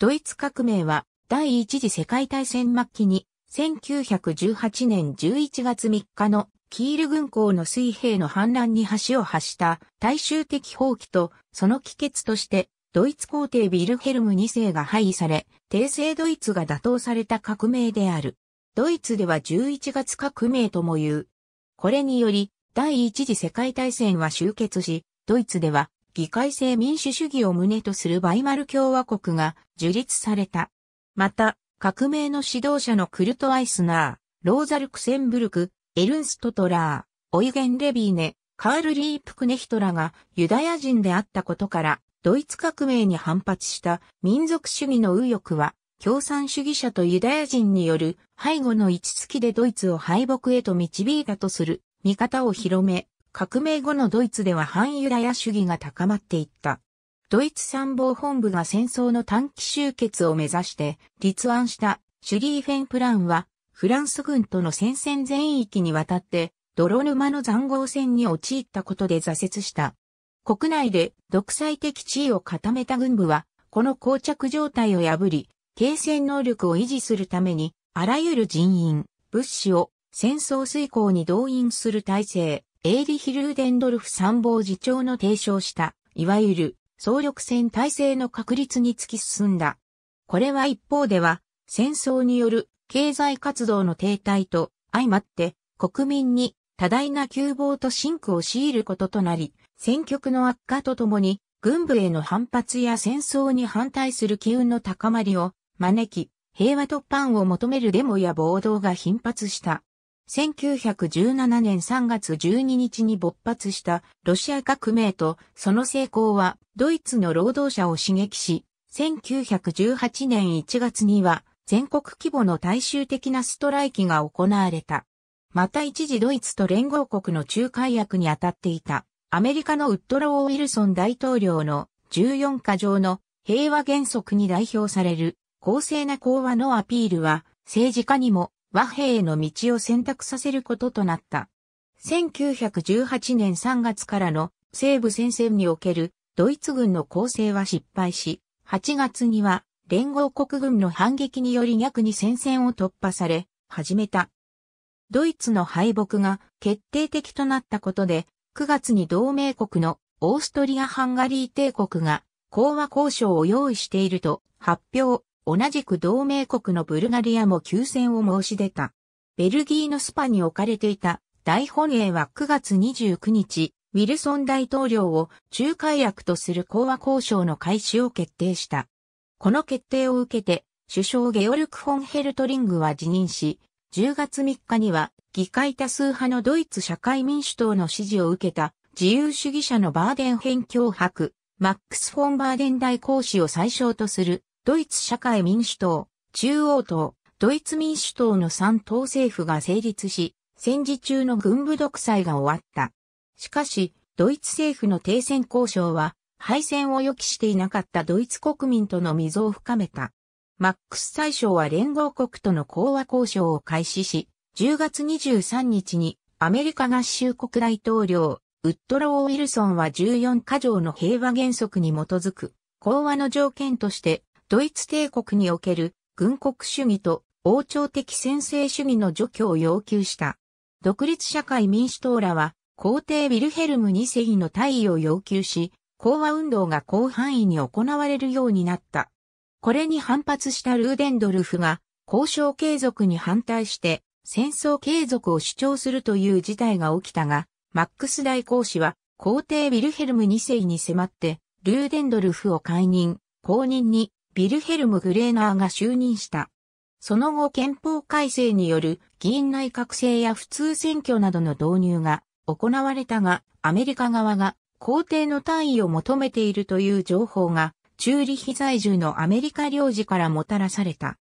ドイツ革命は第一次世界大戦末期に1918年11月3日のキール軍港の水兵の反乱に橋を発した大衆的放棄とその帰結としてドイツ皇帝ビルヘルム2世が廃位され、帝政ドイツが打倒された革命である。ドイツでは11月革命とも言う。これにより、第一次世界大戦は終結し、ドイツでは議会制民主主義を旨とするバイマル共和国が樹立された。また、革命の指導者のクルト・アイスナー、ローザル・クセンブルク、エルンスト・トラー、オイゲン・レビーネ、カール・リープクネヒトラがユダヤ人であったことから、ドイツ革命に反発した民族主義の右翼は、共産主義者とユダヤ人による背後の位置付きでドイツを敗北へと導いたとする見方を広め、革命後のドイツでは反ユダヤ主義が高まっていった。ドイツ参謀本部が戦争の短期終結を目指して立案したシュリーフェンプランは、フランス軍との戦線全域にわたって、泥沼の残壕戦に陥ったことで挫折した。国内で独裁的地位を固めた軍部は、この膠着状態を破り、継戦能力を維持するために、あらゆる人員、物資を戦争遂行に動員する体制、エーリヒ・ルーデンドルフ参謀次長の提唱した、いわゆる総力戦体制の確立に突き進んだ。これは一方では、戦争による経済活動の停滞と相まって国民に多大な窮乏と深苦を強いることとなり、戦局の悪化とともに軍部への反発や戦争に反対する機運の高まりを招き、平和とパンを求めるデモや暴動が頻発した。1917年3月12日に勃発したロシア革命とその成功はドイツの労働者を刺激し、1918年1月には全国規模の大衆的なストライキが行われた。また一時ドイツと連合国の仲介役に当たっていたアメリカのウッドロー・ウィルソン大統領の14課条の平和原則に代表される公正な講和のアピールは政治家にも和平への道を選択させることとなった。1918年3月からの西部戦線におけるドイツ軍の攻勢は失敗し、8月には連合国軍の反撃により逆に戦線を突破され、始めた。ドイツの敗北が決定的となったことで、9月に同盟国のオーストリア・ハンガリー帝国が講和交渉を用意していると発表。同じく同盟国のブルガリアも休戦を申し出た。ベルギーのスパに置かれていた大本営は9月29日、ウィルソン大統領を仲介役とする講和交渉の開始を決定した。この決定を受けて、首相ゲオルク・フォンヘルトリングは辞任し、10月3日には議会多数派のドイツ社会民主党の支持を受けた自由主義者のバーデン編境白マックス・フォン・バーデン大公使を最小とするドイツ社会民主党、中央党、ドイツ民主党の3党政府が成立し、戦時中の軍部独裁が終わった。しかし、ドイツ政府の停戦交渉は、敗戦を予期していなかったドイツ国民との溝を深めた。マックス最相は連合国との講和交渉を開始し、10月23日にアメリカ合衆国大統領、ウッドロー・ウィルソンは14カ条の平和原則に基づく、講和の条件としてドイツ帝国における軍国主義と王朝的専制主義の除去を要求した。独立社会民主党らは皇帝ウィルヘルム2世の退位を要求し、講和運動が広範囲に行われるようになった。これに反発したルーデンドルフが交渉継続に反対して戦争継続を主張するという事態が起きたが、マックス大公使は皇帝ウィルヘルム2世に迫ってルーデンドルフを解任、公認にビルヘルム・グレーナーが就任した。その後憲法改正による議員内閣制や普通選挙などの導入が行われたが、アメリカ側が皇帝の単位を求めているという情報が、チューリヒ在住のアメリカ領事からもたらされた。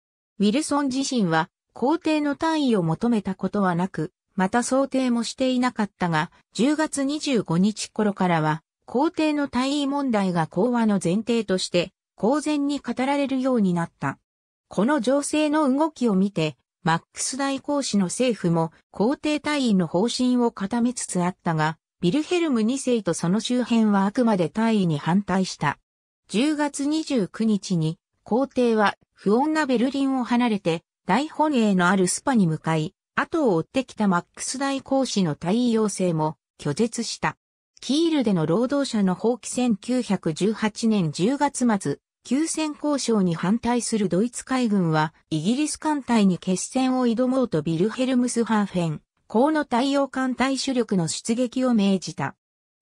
ウィルソン自身は皇帝の単位を求めたことはなく、また想定もしていなかったが、10月25日頃からは、皇帝の退位問題が講話の前提として公然に語られるようになった。この情勢の動きを見て、マックス大公使の政府も皇帝退位の方針を固めつつあったが、ビルヘルム2世とその周辺はあくまで退位に反対した。10月29日に皇帝は不穏なベルリンを離れて大本営のあるスパに向かい、後を追ってきたマックス大公使の退位要請も拒絶した。キールでの労働者の放棄1918年10月末、休戦交渉に反対するドイツ海軍は、イギリス艦隊に決戦を挑もうとビルヘルムスハーフェン、高の太陽艦隊主力の出撃を命じた。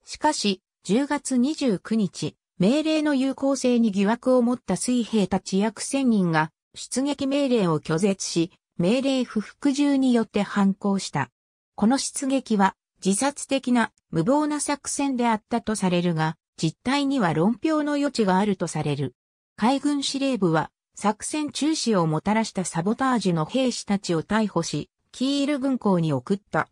しかし、10月29日、命令の有効性に疑惑を持った水兵たち約1000人が、出撃命令を拒絶し、命令不服従によって反抗した。この出撃は、自殺的な無謀な作戦であったとされるが、実態には論評の余地があるとされる。海軍司令部は作戦中止をもたらしたサボタージュの兵士たちを逮捕し、キール軍港に送った。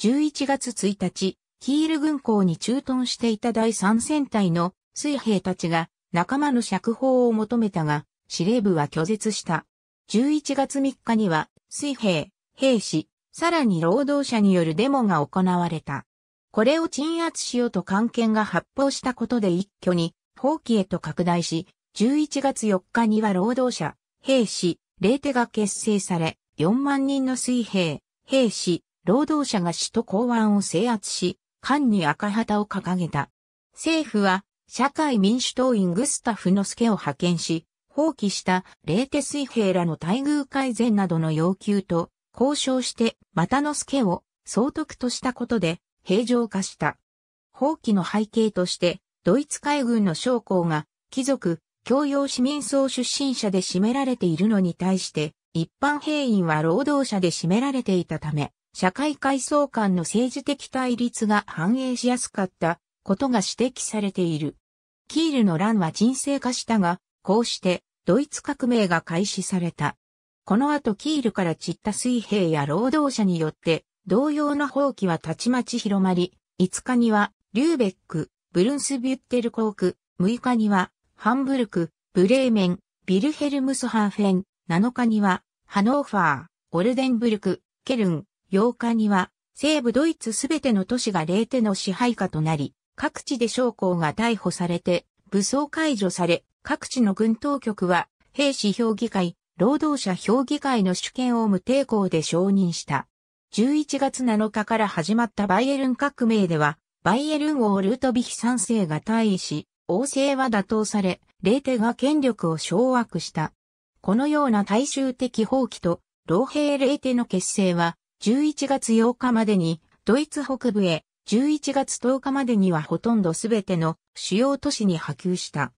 11月1日、キール軍港に駐屯していた第3戦隊の水兵たちが仲間の釈放を求めたが、司令部は拒絶した。11月3日には水兵、兵士、さらに労働者によるデモが行われた。これを鎮圧しようと官係が発砲したことで一挙に放棄へと拡大し、11月4日には労働者、兵士、霊手が結成され、4万人の水兵、兵士、労働者が首都港湾を制圧し、官に赤旗を掲げた。政府は、社会民主党員グスタフの助を派遣し、放棄した霊手水兵らの待遇改善などの要求と、交渉して又之助を総督としたことで平常化した。放棄の背景として、ドイツ海軍の将校が、貴族、教養市民層出身者で占められているのに対して、一般兵員は労働者で占められていたため、社会階層間の政治的対立が反映しやすかったことが指摘されている。キールの乱は人生化したが、こうしてドイツ革命が開始された。この後キールから散った水兵や労働者によって同様の放棄はたちまち広まり、5日にはリューベック、ブルンスビュッテルコーク、6日にはハンブルク、ブレーメン、ビルヘルムスハーフェン、7日にはハノーファー、オルデンブルク、ケルン、8日には西部ドイツすべての都市がレ手の支配下となり、各地で将校が逮捕されて武装解除され、各地の軍当局は兵士評議会、労働者評議会の主権を無抵抗で承認した。11月7日から始まったバイエルン革命では、バイエルン王ルートビヒ3世が退位し、王政は打倒され、レーテが権力を掌握した。このような大衆的放棄と、老兵レーテの結成は、11月8日までに、ドイツ北部へ、11月10日までにはほとんどすべての主要都市に波及した。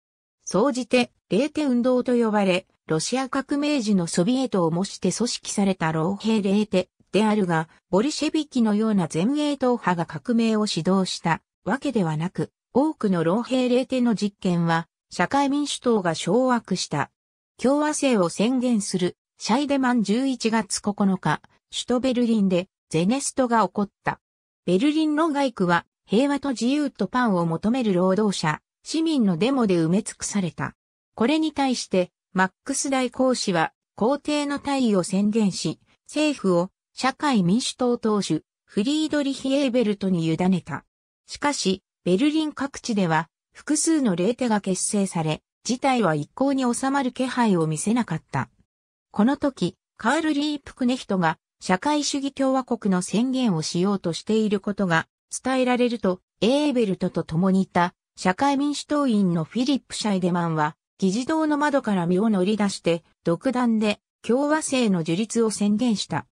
総じて、ーテ運動と呼ばれ、ロシア革命時のソビエトを模して組織された老兵ーテであるが、ボリシェビキのような前衛党派が革命を指導したわけではなく、多くの老兵ーテの実験は、社会民主党が掌握した。共和制を宣言する、シャイデマン11月9日、首都ベルリンで、ゼネストが起こった。ベルリンの外区は、平和と自由とパンを求める労働者、市民のデモで埋め尽くされた。これに対して、マックス大公使は皇帝の退位を宣言し、政府を社会民主党党首、フリードリヒ・エーベルトに委ねた。しかし、ベルリン各地では複数の霊手が結成され、事態は一向に収まる気配を見せなかった。この時、カール・リープクネヒトが社会主義共和国の宣言をしようとしていることが伝えられると、エーベルトと共にいた社会民主党員のフィリップ・シャイデマンは、議事堂の窓から身を乗り出して、独断で共和制の樹立を宣言した。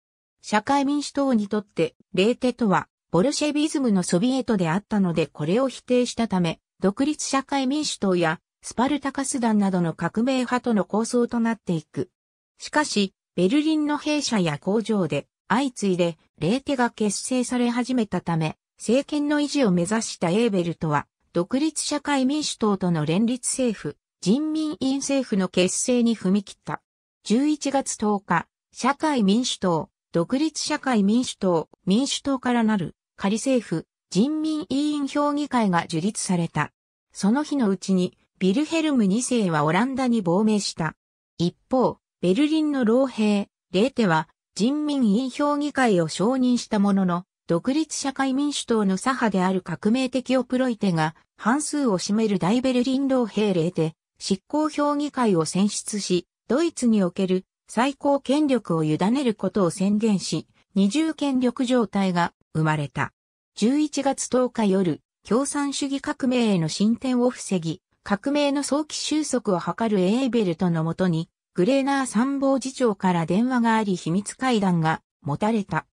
社会民主党にとって、レーテとは、ボルシェビズムのソビエトであったのでこれを否定したため、独立社会民主党やスパルタカス団などの革命派との構想となっていく。しかし、ベルリンの兵舎や工場で相次いでレーテが結成され始めたため、政権の維持を目指したエーベルトは独立社会民主党との連立政府、人民院政府の結成に踏み切った。11月10日、社会民主党、独立社会民主党、民主党からなる仮政府、人民委員評議会が樹立された。その日のうちに、ビルヘルム2世はオランダに亡命した。一方、ベルリンの老兵、レーテは人民委員評議会を承認したものの、独立社会民主党の左派である革命的オプロイテが半数を占める大ベルリン同兵令で執行評議会を選出し、ドイツにおける最高権力を委ねることを宣言し、二重権力状態が生まれた。11月10日夜、共産主義革命への進展を防ぎ、革命の早期収束を図るエーベルトのもとに、グレーナー参謀次長から電話があり秘密会談が持たれた。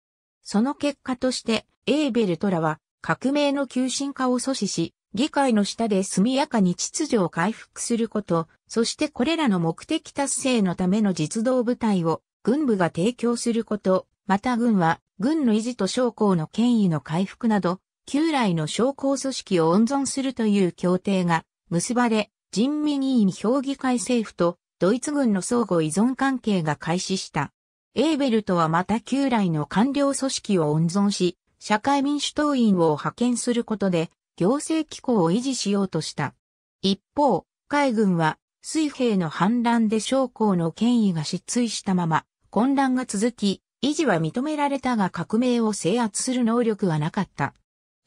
その結果として、エーベルトラは革命の急進化を阻止し、議会の下で速やかに秩序を回復すること、そしてこれらの目的達成のための実動部隊を軍部が提供すること、また軍は軍の維持と将校の権威の回復など、旧来の将校組織を温存するという協定が結ばれ、人民委員評議会政府とドイツ軍の相互依存関係が開始した。エーベルトはまた旧来の官僚組織を温存し、社会民主党員を派遣することで、行政機構を維持しようとした。一方、海軍は、水兵の反乱で将校の権威が失墜したまま、混乱が続き、維持は認められたが革命を制圧する能力はなかった。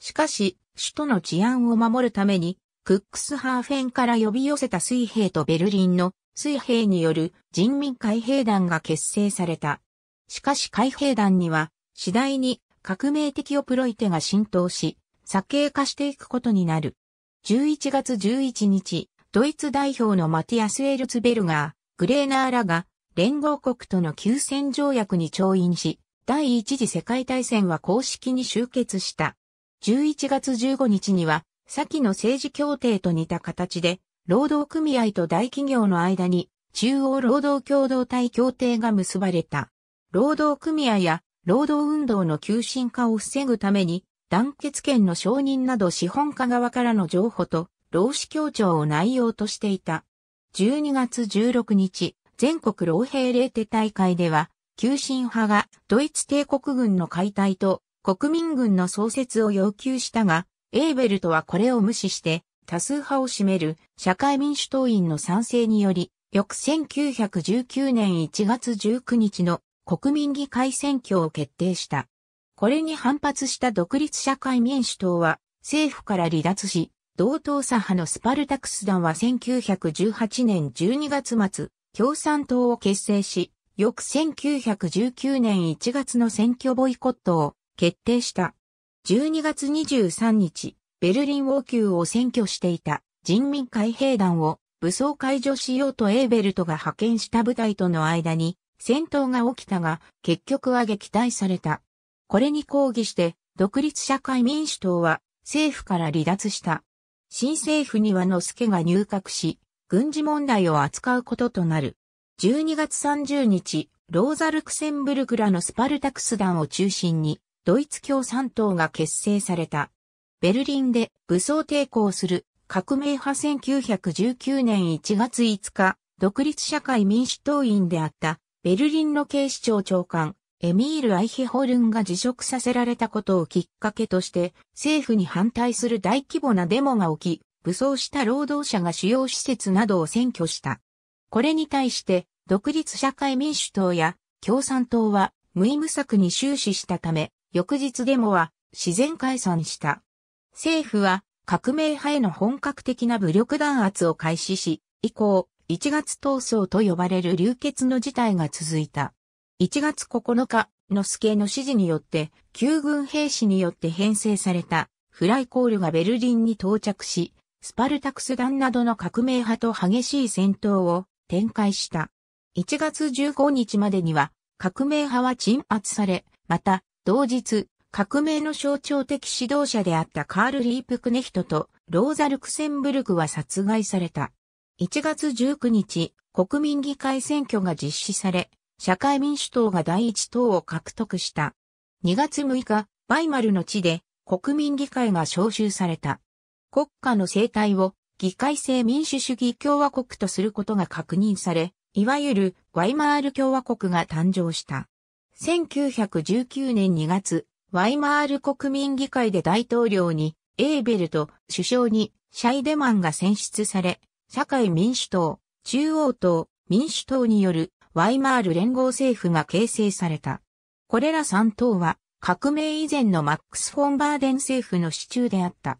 しかし、首都の治安を守るために、クックスハーフェンから呼び寄せた水兵とベルリンの水兵による人民海兵団が結成された。しかし海兵団には次第に革命的オプロイテが浸透し、左傾化していくことになる。11月11日、ドイツ代表のマティアス・エルツベルガー、グレーナーらが連合国との休戦条約に調印し、第一次世界大戦は公式に終結した。11月15日には、先の政治協定と似た形で、労働組合と大企業の間に中央労働共同体協定が結ばれた。労働組合や労働運動の急進化を防ぐために、団結権の承認など資本家側からの情報と、労使協調を内容としていた。12月16日、全国老兵令手大会では、急進派がドイツ帝国軍の解体と国民軍の創設を要求したが、エーベルトはこれを無視して、多数派を占める社会民主党員の賛成により、翌1919年1月19日の国民議会選挙を決定した。これに反発した独立社会民主党は政府から離脱し、同党左派のスパルタクス団は1918年12月末、共産党を結成し、翌1919年1月の選挙ボイコットを決定した。12月23日、ベルリン王宮を占拠していた人民海兵団を武装解除しようとエーベルトが派遣した部隊との間に戦闘が起きたが結局は撃退された。これに抗議して独立社会民主党は政府から離脱した。新政府にはノスケが入閣し、軍事問題を扱うこととなる。12月30日、ローザ・ルクセンブルクらのスパルタクス団を中心に、ドイツ共産党が結成された。ベルリンで武装抵抗する革命派1919年1月5日、独立社会民主党員であったベルリンの警視庁長官、エミール・アイヒホルンが辞職させられたことをきっかけとして、政府に反対する大規模なデモが起き、武装した労働者が主要施設などを占拠した。これに対して、独立社会民主党や共産党は無意無策に終始したため、翌日デモは自然解散した。政府は革命派への本格的な武力弾圧を開始し、以降、1月闘争と呼ばれる流血の事態が続いた。1月9日、のけの指示によって、旧軍兵士によって編成されたフライコールがベルリンに到着し、スパルタクス団などの革命派と激しい戦闘を展開した。1月15日までには革命派は鎮圧され、また同日革命の象徴的指導者であったカール・リープクネヒトとローザ・ルクセンブルクは殺害された。1月19日、国民議会選挙が実施され、社会民主党が第一党を獲得した。2月6日、バイマルの地で国民議会が招集された。国家の生態を議会制民主主義共和国とすることが確認され、いわゆるワイマール共和国が誕生した。1919年2月、ワイマール国民議会で大統領に、エーベルと首相にシャイデマンが選出され、社会民主党、中央党、民主党によるワイマール連合政府が形成された。これら3党は革命以前のマックス・フォンバーデン政府の支柱であった。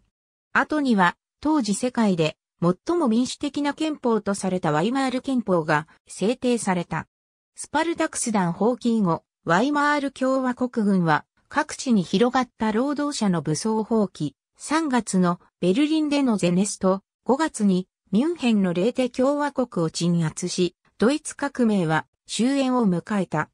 後には当時世界で最も民主的な憲法とされたワイマール憲法が制定された。スパルタクス団放棄後、ワイマール共和国軍は各地に広がった労働者の武装放棄、3月のベルリンでのゼネスト、5月にミュンヘンのレーテ共和国を鎮圧し、ドイツ革命は終焉を迎えた。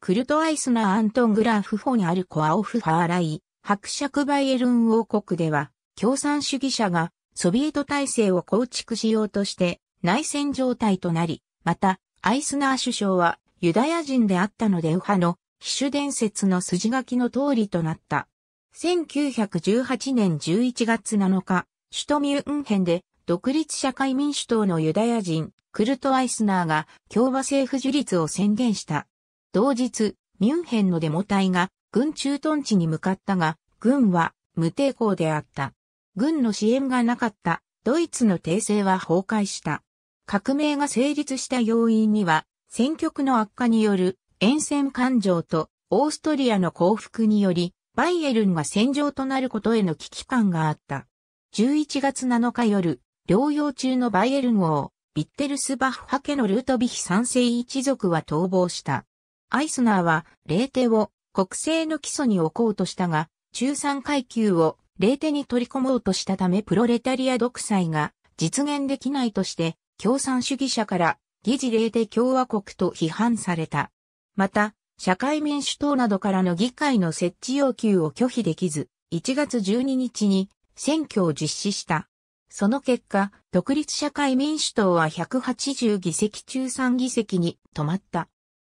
クルトアイスナー・アントン・グラーフ・フォン・るコ・アオフ・ハーライ、伯爵バイエルン王国では、共産主義者がソビエト体制を構築しようとして内戦状態となり、また、アイスナー首相はユダヤ人であったので右派の秘書伝説の筋書きの通りとなった。1918年11月7日、首都ミュンヘンで独立社会民主党のユダヤ人、クルト・アイスナーが共和政府樹立を宣言した。同日、ミュンヘンのデモ隊が軍駐屯地に向かったが、軍は無抵抗であった。軍の支援がなかったドイツの帝政は崩壊した。革命が成立した要因には、戦局の悪化による沿線環状とオーストリアの降伏により、バイエルンが戦場となることへの危機感があった。11月7日夜、療養中のバイエルン王、ビッテルスバッハ家のルートビヒ三世一族は逃亡した。アイスナーは、霊帝を国政の基礎に置こうとしたが、中産階級を霊帝に取り込もうとしたためプロレタリア独裁が実現できないとして、共産主義者から、議事霊帝共和国と批判された。また、社会民主党などからの議会の設置要求を拒否できず、1月12日に選挙を実施した。その結果、独立社会民主党は180議席中3議席に止まった。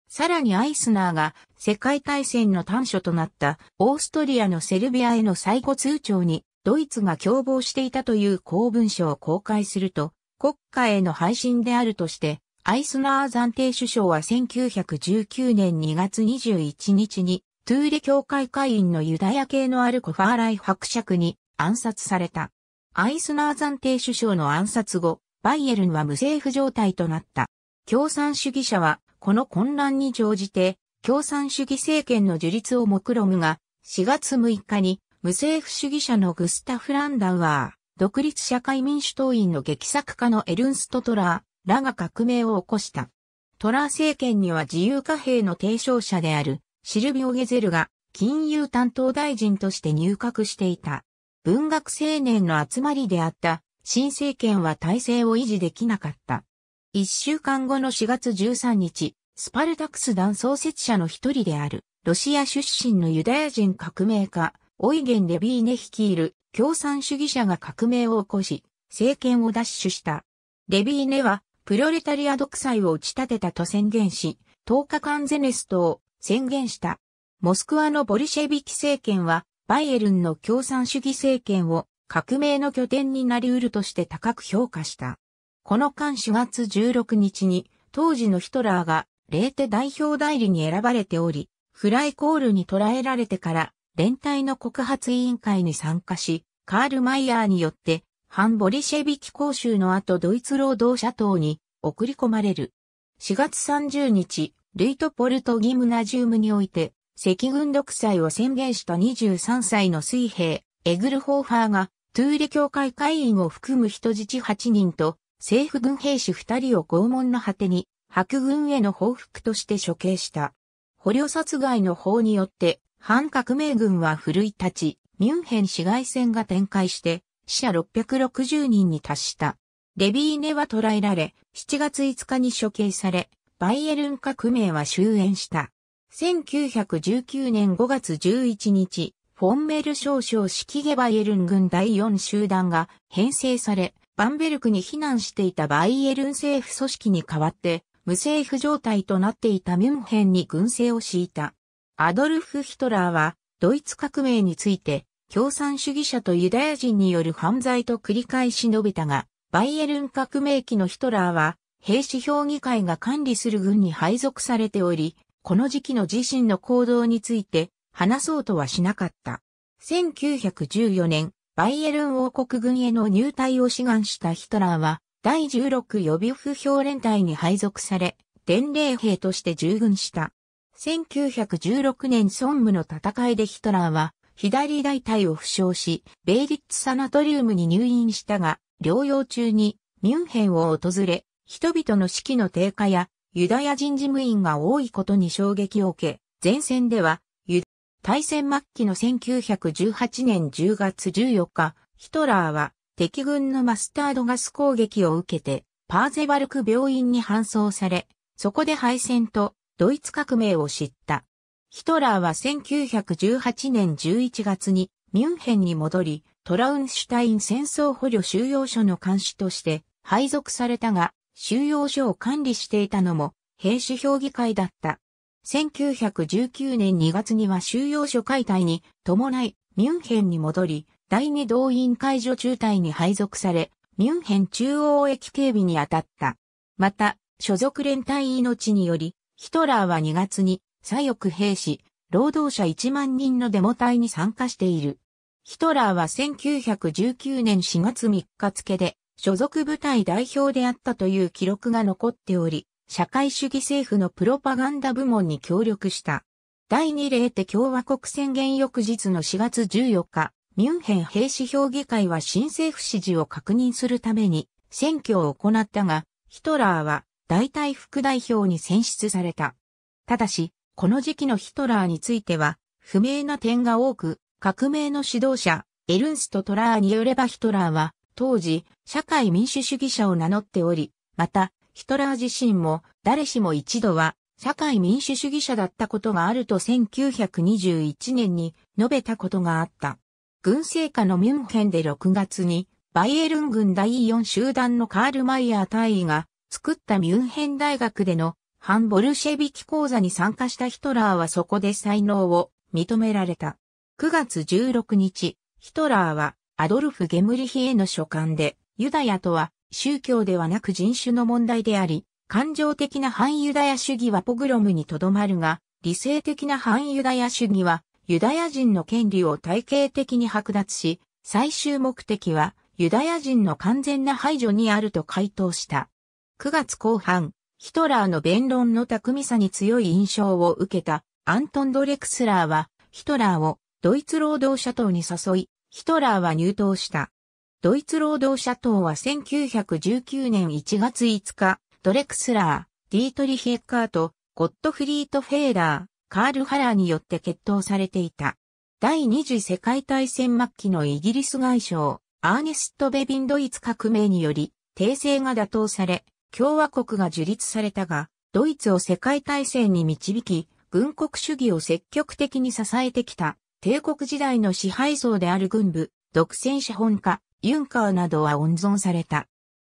さらにアイスナーが世界大戦の短所となったオーストリアのセルビアへの最後通帳にドイツが共謀していたという公文書を公開すると国家への配信であるとしてアイスナー暫定首相は1919年2月21日に、トゥーレ教会会員のユダヤ系のアルコファーライ伯爵に暗殺された。アイスナー暫定首相の暗殺後、バイエルンは無政府状態となった。共産主義者は、この混乱に乗じて、共産主義政権の樹立を目論むが、4月6日に、無政府主義者のグスタフ・ランダウアー、独立社会民主党員の劇作家のエルンスト・トラー、らが革命を起こした。トラー政権には自由貨幣の提唱者であるシルビオ・ゲゼルが金融担当大臣として入閣していた。文学青年の集まりであった新政権は体制を維持できなかった。一週間後の4月13日、スパルタクス団創設者の一人である、ロシア出身のユダヤ人革命家、オイゲン・レビーネ率いる共産主義者が革命を起こし、政権を奪取した。レビーネはプロレタリア独裁を打ち立てたと宣言し、10日間ゼネストを宣言した。モスクワのボリシェビキ政権は、バイエルンの共産主義政権を革命の拠点になり得るとして高く評価した。この間4月16日に、当時のヒトラーが、レーテ代表代理に選ばれており、フライコールに捕らえられてから、連帯の告発委員会に参加し、カール・マイヤーによってンボリシェビキ講習の後ドイツ労働者党に送り込まれる。4月30日、ルイトポルトギムナジウムにおいて、赤軍独裁を宣言した23歳の水兵、エグルホーファーが、トゥーレ教会会員を含む人質8人と、政府軍兵士2人を拷問の果てに、白軍への報復として処刑した。捕虜殺害の法によって、反革命軍は奮い立ち、ミュンヘン市街戦が展開して、死者660人に達した。レビーネは捕らえられ、7月5日に処刑され、バイエルン革命は終焉した。1919年5月11日、フォンメル少将式ゲバイエルン軍第4集団が編成され、バンベルクに避難していたバイエルン政府組織に代わって、無政府状態となっていたミュンヘンに軍政を敷いた。アドルフ・ヒトラーは、ドイツ革命について、共産主義者とユダヤ人による犯罪と繰り返し述べたが、バイエルン革命期のヒトラーは、兵士評議会が管理する軍に配属されており、この時期の自身の行動について話そうとはしなかった。1914年、バイエルン王国軍への入隊を志願したヒトラーは、第16予備不評連隊に配属され、伝令兵として従軍した。1916年孫武の戦いでヒトラーは、左大腿を負傷し、ベイリッツサナトリウムに入院したが、療養中にミュンヘンを訪れ、人々の士気の低下やユダヤ人事務員が多いことに衝撃を受け、前線では、大戦末期の1918年10月14日、ヒトラーは敵軍のマスタードガス攻撃を受けて、パーゼバルク病院に搬送され、そこで敗戦とドイツ革命を知った。ヒトラーは1918年11月にミュンヘンに戻り、トラウンシュタイン戦争捕虜収容所の監視として配属されたが、収容所を管理していたのも兵士評議会だった。1919年2月には収容所解体に伴いミュンヘンに戻り、第二動員解除中隊に配属され、ミュンヘン中央駅警備に当たった。また、所属連隊命により、ヒトラーは2月に左翼兵士、労働者1万人のデモ隊に参加している。ヒトラーは1919年4月3日付で、所属部隊代表であったという記録が残っており、社会主義政府のプロパガンダ部門に協力した。第2例って共和国宣言翌日の4月14日、ミュンヘン兵士評議会は新政府支持を確認するために選挙を行ったが、ヒトラーは代替副代表に選出された。ただし、この時期のヒトラーについては、不明な点が多く、革命の指導者、エルンスト・トラーによればヒトラーは、当時、社会民主主義者を名乗っており、また、ヒトラー自身も、誰しも一度は、社会民主主義者だったことがあると1921年に述べたことがあった。軍政下のミュンヘンで6月に、バイエルン軍第4集団のカール・マイヤー大尉が作ったミュンヘン大学での反ボルシェビキ講座に参加したヒトラーはそこで才能を認められた。9月16日、ヒトラーはアドルフ・ゲムリヒへの書簡で、ユダヤとは宗教ではなく人種の問題であり、感情的な反ユダヤ主義はポグロムにとどまるが、理性的な反ユダヤ主義はユダヤ人の権利を体系的に剥奪し、最終目的はユダヤ人の完全な排除にあると回答した。9月後半、ヒトラーの弁論の巧みさに強い印象を受けたアントン・ドレクスラーはヒトラーをドイツ労働者党に誘い、ヒトラーは入党した。ドイツ労働者党は1919年1月5日、ドレクスラー、ディートリヒエッカーとゴットフリート・フェーラー、カール・ハラーによって決闘されていた。第二次世界大戦末期のイギリス外相、アーネスト・ベビンドイツ革命により、訂正が打倒され、共和国が樹立されたが、ドイツを世界大戦に導き、軍国主義を積極的に支えてきた、帝国時代の支配層である軍部、独占資本家、ユンカーなどは温存された。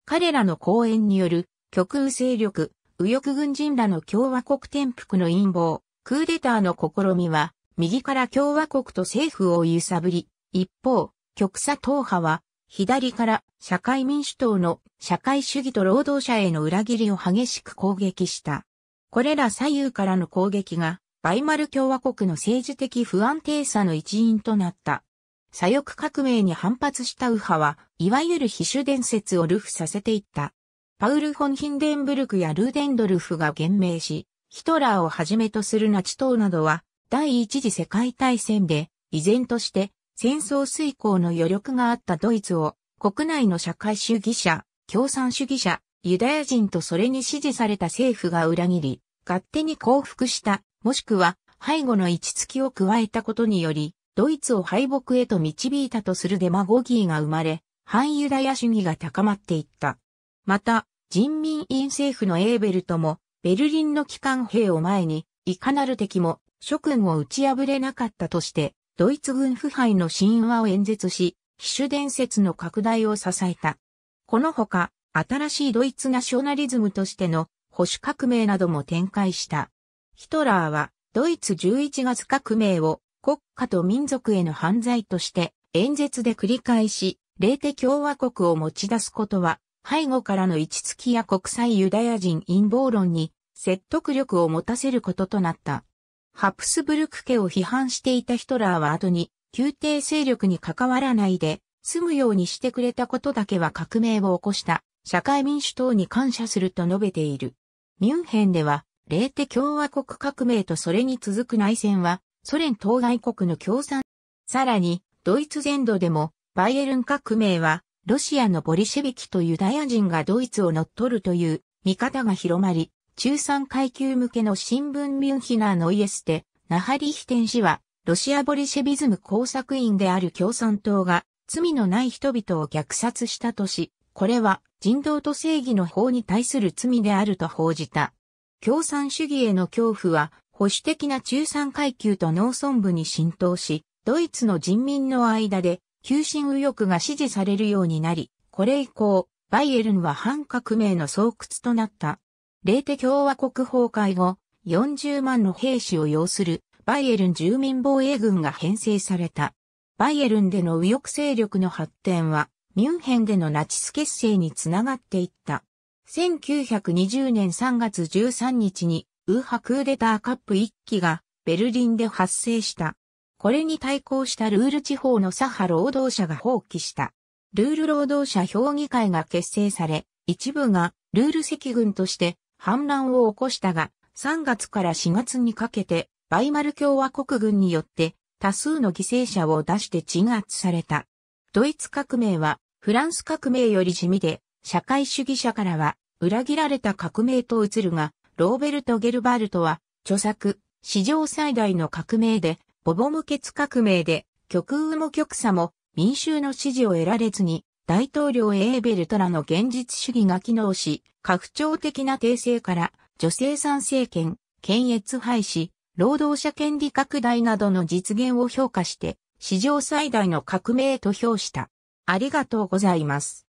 彼らの講演による、極右勢力、右翼軍人らの共和国転覆の陰謀、クーデターの試みは、右から共和国と政府を揺さぶり、一方、極左党派は、左から社会民主党の社会主義と労働者への裏切りを激しく攻撃した。これら左右からの攻撃が、バイマル共和国の政治的不安定さの一因となった。左翼革命に反発した右派は、いわゆる非主伝説を流布させていった。パウル・フォン・ヒンデンブルクやルーデンドルフが言明し、ヒトラーをはじめとするナチ党などは、第一次世界大戦で、依然として戦争遂行の余力があったドイツを国内の社会主義者、共産主義者、ユダヤ人とそれに支持された政府が裏切り、勝手に降伏した、もしくは背後の位置付きを加えたことにより、ドイツを敗北へと導いたとするデマゴギーが生まれ、反ユダヤ主義が高まっていった。また、人民院政府のエーベルトも、ベルリンの機関兵を前に、いかなる敵も諸君を打ち破れなかったとして、ドイツ軍腐敗の神話を演説し、秘種伝説の拡大を支えた。このほか、新しいドイツナショナリズムとしての保守革命なども展開した。ヒトラーは、ドイツ11月革命を国家と民族への犯罪として演説で繰り返し、霊的共和国を持ち出すことは、背後からの位置付きや国際ユダヤ人陰謀論に説得力を持たせることとなった。ハプスブルク家を批判していたヒトラーは後に、宮廷勢力に関わらないで、済むようにしてくれたことだけは革命を起こした、社会民主党に感謝すると述べている。ミュンヘンでは、レーテ共和国革命とそれに続く内戦は、ソ連当該国の共産。さらに、ドイツ全土でも、バイエルン革命は、ロシアのボリシェビキとユダヤ人がドイツを乗っ取るという見方が広まり、中産階級向けの新聞ミュンヒナーのイエステ、ナハリヒテン氏は、ロシアボリシェビズム工作員である共産党が、罪のない人々を虐殺したとし、これは人道と正義の法に対する罪であると報じた。共産主義への恐怖は、保守的な中産階級と農村部に浸透し、ドイツの人民の間で、急進右翼が支持されるようになり、これ以降、バイエルンは反革命の巣窟となった。レーテ共和国崩壊後、40万の兵士を要するバイエルン住民防衛軍が編成された。バイエルンでの右翼勢力の発展は、ミュンヘンでのナチス結成につながっていった。1920年3月13日に、ウーハクーデターカップ1機がベルリンで発生した。これに対抗したルール地方の左派労働者が放棄した。ルール労働者評議会が結成され、一部がルール赤軍として反乱を起こしたが、3月から4月にかけて、バイマル共和国軍によって多数の犠牲者を出して鎮圧された。ドイツ革命はフランス革命より地味で、社会主義者からは裏切られた革命と映るが、ローベルト・ゲルバルトは著作、史上最大の革命で、ボボ無血革命で、極右も極左も民衆の支持を得られずに大統領エーベルトらの現実主義が機能し、拡張的な訂正から女性参政権、検閲廃止、労働者権利拡大などの実現を評価して、史上最大の革命と評した。ありがとうございます。